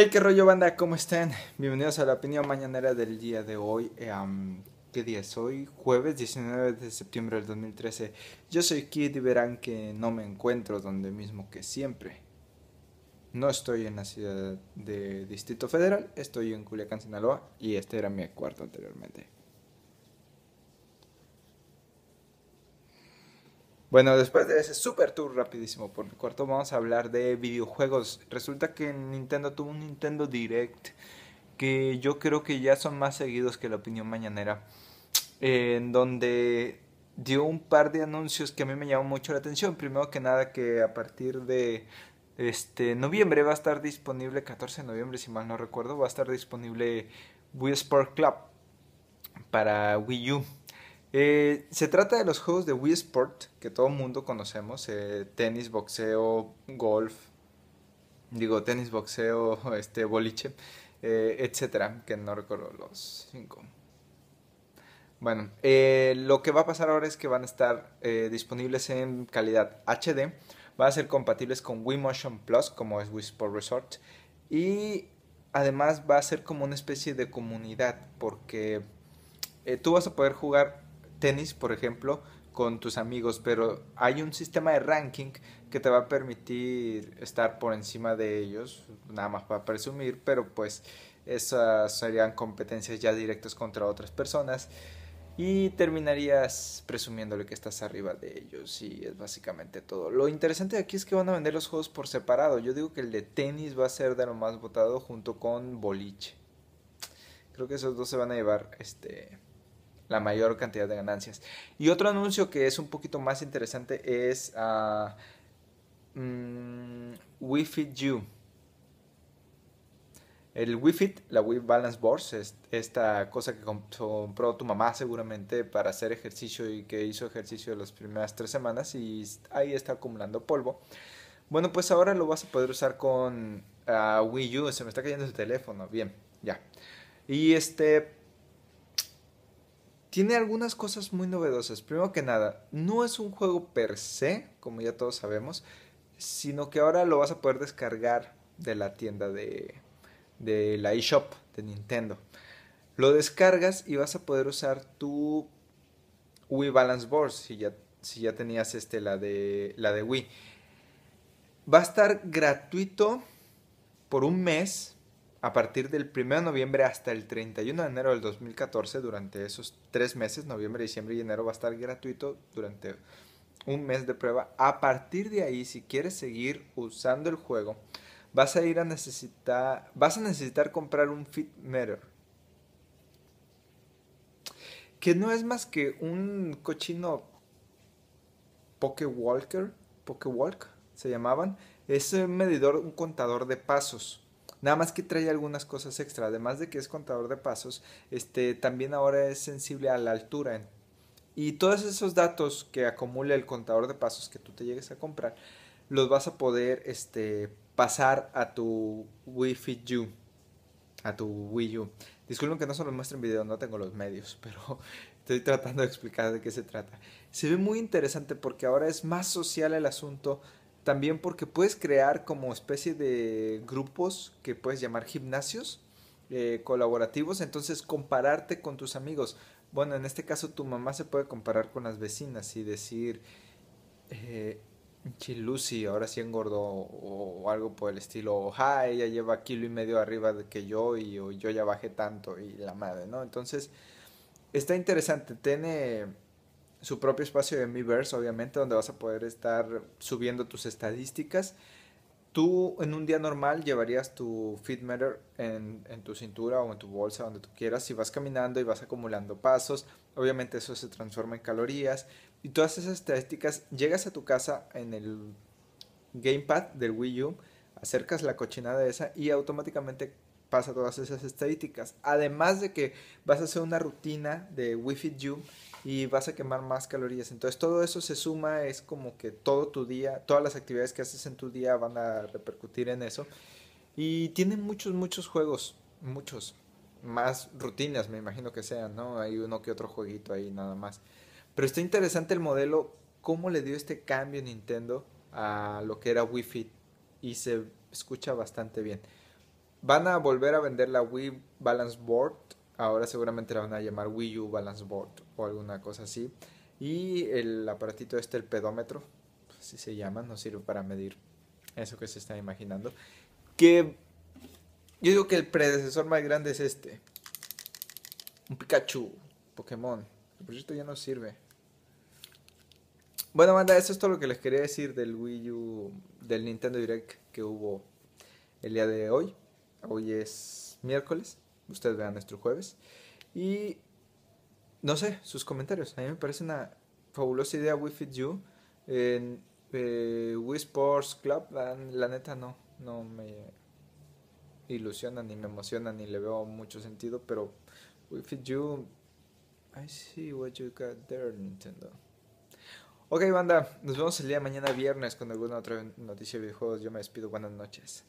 Hey, qué rollo banda, ¿cómo están? Bienvenidos a la opinión mañanera del día de hoy. Em, ¿Qué día es hoy? Jueves 19 de septiembre del 2013. Yo soy Kid y verán que no me encuentro donde mismo que siempre. No estoy en la ciudad de Distrito Federal, estoy en Culiacán, Sinaloa y este era mi cuarto anteriormente. Bueno, después de ese super tour rapidísimo por mi cuarto, vamos a hablar de videojuegos. Resulta que Nintendo tuvo un Nintendo Direct que yo creo que ya son más seguidos que la opinión mañanera, en donde dio un par de anuncios que a mí me llamó mucho la atención. Primero que nada que a partir de este noviembre va a estar disponible, 14 de noviembre si mal no recuerdo, va a estar disponible Wii Sport Club para Wii U. Eh, se trata de los juegos de Wii Sport que todo mundo conocemos, eh, tenis, boxeo, golf, digo tenis, boxeo, este boliche, etc eh, etcétera, que no recuerdo los cinco. Bueno, lo que va a pasar ahora es que van a estar disponibles en calidad HD, van a ser compatibles con Wii Motion Plus, como es Wii Sport Resort, y además va a ser como una especie de comunidad, porque tú vas a poder jugar tenis, por ejemplo, con tus amigos, pero hay un sistema de ranking que te va a permitir estar por encima de ellos, nada más para presumir, pero pues esas serían competencias ya directas contra otras personas y terminarías presumiéndole que estás arriba de ellos y es básicamente todo. Lo interesante de aquí es que van a vender los juegos por separado. Yo digo que el de tenis va a ser de lo más votado junto con boliche. Creo que esos dos se van a llevar este la mayor cantidad de ganancias. Y otro anuncio que es un poquito más interesante es uh, Fit You. El WeFit, la We Balance Board, es esta cosa que compró tu mamá seguramente para hacer ejercicio y que hizo ejercicio las primeras tres semanas y ahí está acumulando polvo. Bueno, pues ahora lo vas a poder usar con uh, Wii U. Se me está cayendo el teléfono. Bien, ya. Y este, tiene algunas cosas muy novedosas. Primero que nada, no es un juego per se, como ya todos sabemos, sino que ahora lo vas a poder descargar de la tienda de, la eShop de Nintendo. Lo descargas y vas a poder usar tu Wii Balance Board, si ya, si ya tenías este, la, de, la de Wii. Va a estar gratuito por un mes a partir del 1 de noviembre hasta el 31 de enero del 2014, durante esos tres meses, noviembre, diciembre y enero, va a estar gratuito durante un mes de prueba. A partir de ahí, si quieres seguir usando el juego, vas a ir a necesitar, vas a necesitar comprar un Fitmeter, que no es más que un cochino Pokewalker, Pokewalk se llamaban, es un medidor, un contador de pasos Nada más que trae algunas cosas extra. Además de que es contador de pasos, este, también ahora es sensible a la altura. Y todos esos datos que acumula el contador de pasos que tú te llegues a comprar, los vas a poder este, pasar a tu Wi-Fi A tu Wii U. Disculpen que no se los muestre en video, no tengo los medios, pero estoy tratando de explicar de qué se trata. Se ve muy interesante porque ahora es más social el asunto también porque puedes crear como especie de grupos que puedes llamar gimnasios eh, colaborativos, entonces compararte con tus amigos. Bueno, en este caso tu mamá se puede comparar con las vecinas y decir, eh, Lucy ahora sí engordó o, algo por el estilo, o ja, ella lleva kilo y medio arriba de que yo y yo ya bajé tanto y la madre, ¿no? Entonces, está interesante, tiene su propio espacio de Miiverse, obviamente, donde vas a poder estar subiendo tus estadísticas. Tú en un día normal llevarías tu FitMeter en, en tu cintura o en tu bolsa, donde tú quieras, si vas caminando y vas acumulando pasos, obviamente eso se transforma en calorías y todas esas estadísticas, llegas a tu casa en el gamepad del Wii U, acercas la cochinada esa y automáticamente pasa todas esas estadísticas. Además de que vas a hacer una rutina de Wi-Fi You y vas a quemar más calorías. Entonces todo eso se suma, es como que todo tu día, todas las actividades que haces en tu día van a repercutir en eso. Y tiene muchos, muchos juegos, muchos. Más rutinas, me imagino que sean, ¿no? Hay uno que otro jueguito ahí nada más. Pero está interesante el modelo, cómo le dio este cambio Nintendo a lo que era Wi-Fi y se escucha bastante bien. Van a volver a vender la Wii Balance Board. Ahora seguramente la van a llamar Wii U Balance Board o alguna cosa así. Y el aparatito este, el pedómetro, así se llama, no sirve para medir eso que se está imaginando. Que yo digo que el predecesor más grande es este. Un Pikachu, Pokémon. El esto ya no sirve. Bueno, banda, eso es todo lo que les quería decir del Wii U, del Nintendo Direct que hubo el día de hoy. Hoy es miércoles, ustedes vean nuestro jueves. Y no sé, sus comentarios. A mí me parece una fabulosa idea We Fit You. En eh, Sports Club, la, neta no, no me ilusiona ni me emociona ni le veo mucho sentido, pero We Fit You, I see what you got there, Nintendo. Ok, banda, nos vemos el día de mañana viernes con alguna otra noticia de videojuegos. Yo me despido, buenas noches.